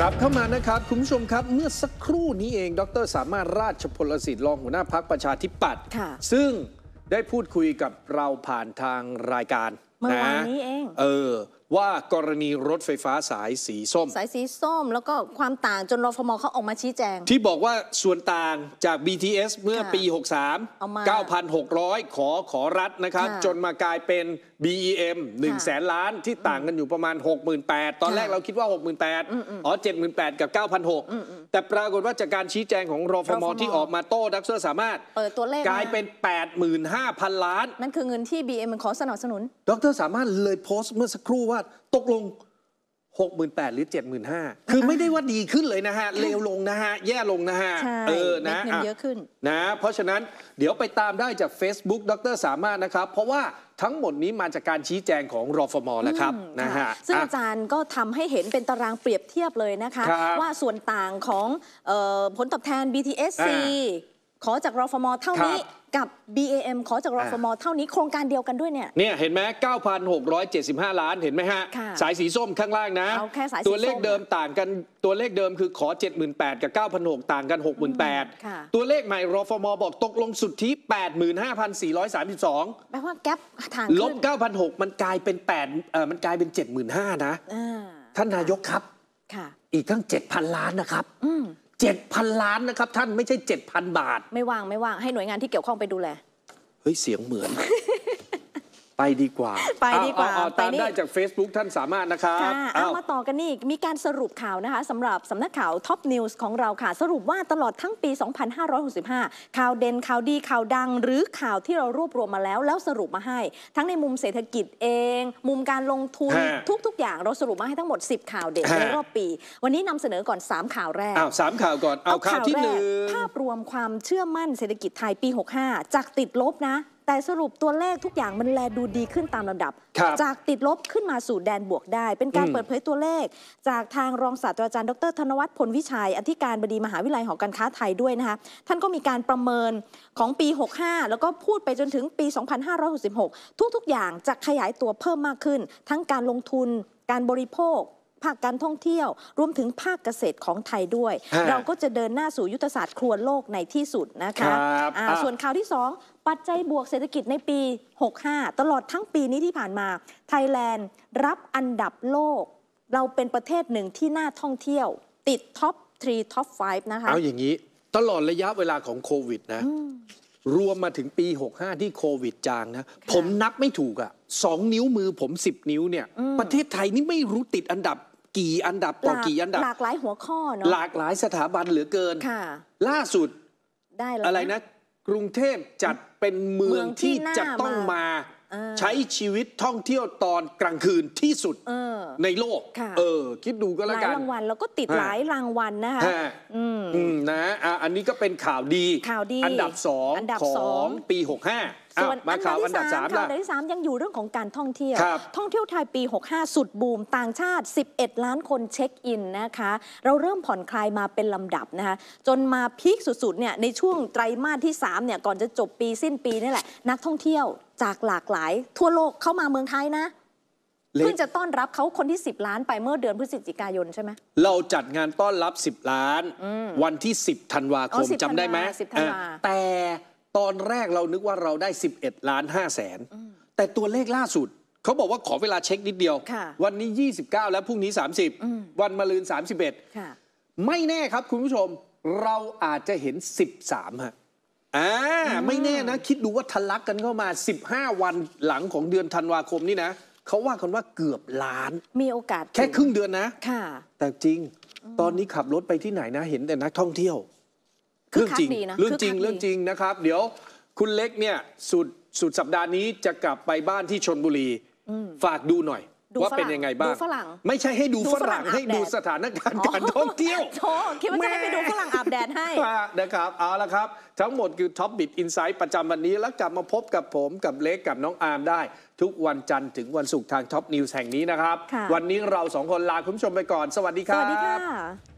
กลับ เข้ามานะครับ คุณผู้ชมครับ เมื่อสักครู่นี้เอง ดร สามารถราชพลสิทธิ์รองหัวหน้าพักประชาธิปัตย์ซึ่งได้พูดคุยกับเราผ่านทางรายการเมื่อวานนี้เอง เออว่ากรณีรถไฟฟ้าสายสีส้ม สายสีส้มแล้วก็ความต่างจนรฟมเขาออกมาชี้แจง ที่บอกว่าส่วนต่างจาก BTS เมื่อปี 63 9,600 ขอขอรัฐนะครับ จนมากลายเป็น BEM 1แสนล้านที่ต่างกันอยู่ประมาณ 68,000 ตอนแรกเราคิดว่า 68,000 อ๋อ 78,000กับ 9,600แต่ปรากฏว่าจากการชี้แจงของรฟมที่ออกมาโต้ดักเซอร์สามารถเปิดตัวเลขกลายเป็น 85,000 ล้านนั่นคือเงินที่ BM มันขอสนับสนุน ดร สามารถเลยโพสต์เมื่อสักครู่ว่าตกลง 68,000หรือ 75,000คือไม่ได้ว่าดีขึ้นเลยนะฮะเลวลงนะฮะ แย่ลงนะฮะเออนะเงินเยอะขึ้น นะเพราะฉะนั้นเดี๋ยวไปตามได้จาก Facebook ดร สามารถนะครับเพราะว่าทั้งหมดนี้มาจากการชี้แจงของรอฟมแหละครับนะฮะซึ่งอาจารย์ก็ทำให้เห็นเป็นตารางเปรียบเทียบเลยนะคะ ว่าส่วนต่างของออผลตอบแทน BTSC ขอจากรฟม เท่านี้กับ BAM ขอจากรฟม เท่านี้โครงการเดียวกันด้วยเนี่ยเนี่ยเห็นไหม9,675 ล้านเห็นไหมฮะสายสีส้มข้างล่างนะ ตัวเลขเดิมต่างกันตัวเลขเดิมคือขอ 78,000 กับ 9,600ต่างกัน 68,000ตัวเลขใหม่รฟม บอกตกลงสุดที่85,432 แปลว่าแกลบทางลบ9,600มันกลายเป็น8เออมันกลายเป็น 75,000 นะท่านนายกครับอีกทั้ง 7,000 ล้านนะครับ7,000ล้านนะครับท่านไม่ใช่7,000บาท ไม่ว่างไม่ว่างให้หน่วยงานที่เกี่ยวข้องไปดูแล เฮ้ยเสียงเหมือนไปดีกว่า ไปดีกว่าตามได้จาก Facebook ท่านสามารถนะครับค่ะเอามาต่อกันนี่มีการสรุปข่าวนะคะสำหรับสำนักข่าวท็อปนิวส์ของเราค่ะ สรุปว่าตลอดทั้งปี 2565 ข่าวเด่นข่าวดีข่าวดัง หรือข่าวที่เรารวบรวมมาแล้ว แล้วสรุปมาให้ทั้งในมุมเศรษฐกิจเอง มุมการลงทุนทุก ๆ อย่างเราสรุปมาให้ทั้งหมด 10 ข่าวเด่นในรอบปี วันนี้นำเสนอก่อน 3 ข่าวแรกสามข่าวก่อนเอาข่าวที่หนึ่งภาพรวมความเชื่อมั่นเศรษฐกิจไทยปี 65จากติดลบนะแต่สรุปตัวเลขทุกอย่างมันแลดูดีขึ้นตามลำดับบจากติดลบขึ้นมาสู่แดนบวกได้ เป็นการเปิดเผยตัวเลข จากทางรองศาสตราจารย์ดรธนวัฒน์พลวิชัย อธิการบดีมหาวิทยาลัยหอการค้าไทยด้วยนะคะ ท่านก็มีการประเมินของปี 65 แล้วก็พูดไปจนถึงปี 2566 ทุกๆอย่างจะขยายตัวเพิ่มมากขึ้น ทั้งการลงทุนการบริโภคภาคการท่องเที่ยว รวมถึงภาคเกษตรของไทยด้วย เราก็จะเดินหน้าสู่ยุทธศาสตร์ครัวโลกในที่สุดนะคะคะส่วนข่าวที่ 2ปัจจัยบวกเศรษฐกิจในปี 65 ตลอดทั้งปีนี้ที่ผ่านมา ไทยแลนด์รับอันดับโลก เราเป็นประเทศหนึ่งที่น่าท่องเที่ยวติดท็อป 3ท็อป 5 นะคะ เอาอย่างนี้ตลอดระยะเวลาของโควิดนะรวมมาถึงปี 65 ที่โควิดจางนะ ผมนับไม่ถูกอะสองนิ้วมือผม 10 นิ้วเนี่ย ประเทศไทยนี่ไม่รู้ติดอันดับกี่อันดับต่อกี่อันดับหลากหลายหัวข้อเนาะหลากหลายสถาบันเหลือเกินค่ะ ล่าสุดได้แล้วอะไรนะกรุงเทพจัดเป็นเมืองที่จะต้องมาใช้ชีวิตท่องเที่ยวตอนกลางคืนที่สุดในโลก เออ คิดดูก็แล้วกันหลายรางวัลแล้วก็ติดหลายรางวัลนะคะอืมนะอันนี้ก็เป็นข่าวดีข่าวดีอันดับสองของปี65ส่วนอันดับที่สามข่าวอันดับที่สามยังอยู่เรื่องของการท่องเที่ยวท่องเที่ยวไทยปี 65 สุดบูมต่างชาติ 11 ล้านคนเช็คอินนะคะ เราเริ่มผ่อนคลายมาเป็นลำดับนะคะจนมาพีคสุดๆเนี่ยในช่วงไตรมาสที่3เนี่ยก่อนจะจบปีสิ้นปีนี่แหละ นักท่องเที่ยวจากหลากหลาย ทั่วโลกเข้ามาเมืองไทยนะเพิ่งจะต้อนรับเขาคนที่ 10 ล้านไปเมื่อเดือนพฤศจิกายนใช่ไหม เราจัดงานต้อนรับ 10 ล้านวันที่ 10ธันวาคมจำได้ไหม แต่ตอนแรกเรานึกว่าเราได้ 11 ล้าน5แสนแต่ตัวเลขล่าสุด เขาบอกว่าขอเวลาเช็คนิดเดียว วันนี้ 29 แล้วพรุ่งนี้ 30 วันมะรืน 31 ไม่แน่ครับคุณผู้ชม เราอาจจะเห็น 13ฮะอ่าไม่แน่นะ คิดดูว่าทะลักกันเข้ามา 15 วันหลังของเดือนธันวาคมนี่นะเขาว่ากันว่าเกือบล้านมีโอกาส แค่ครึ่งเดือนนะค่ะ แต่จริง ตอนนี้ขับรถไปที่ไหนนะเห็นแต่นักท่องเที่ยวเรื่องจริง เรื่องจริงเรื่องจริงนะครับ เดี๋ยวคุณเล็กเนี่ยสุดสุดสัปดาห์นี้จะกลับไปบ้านที่ชนบุรี ฝากดูหน่อยว่าเป็นยังไงบ้างฝรั่งไม่ใช่ให้ดูฝรั่งให้ดูสถานการณ์การท่องเที่ยวโธคิดว่าจะให้ไปดูฝรั่งอาบแดดให้นะครับ เอาละครับ ทั้งหมดคือท็อปบิดอินไซต์ประจำวันนี้แล้วกลับมาพบกับผมกับเล็กกับน้องอาร์มได้ ทุกวันจันทร์ถึงวันศุกร์ทางท็อปนิวส์แห่งนี้นะครับวันนี้เราสองคนลาคุณผู้ชมไปก่อนสวัสดีครับสวัสดีค่ะ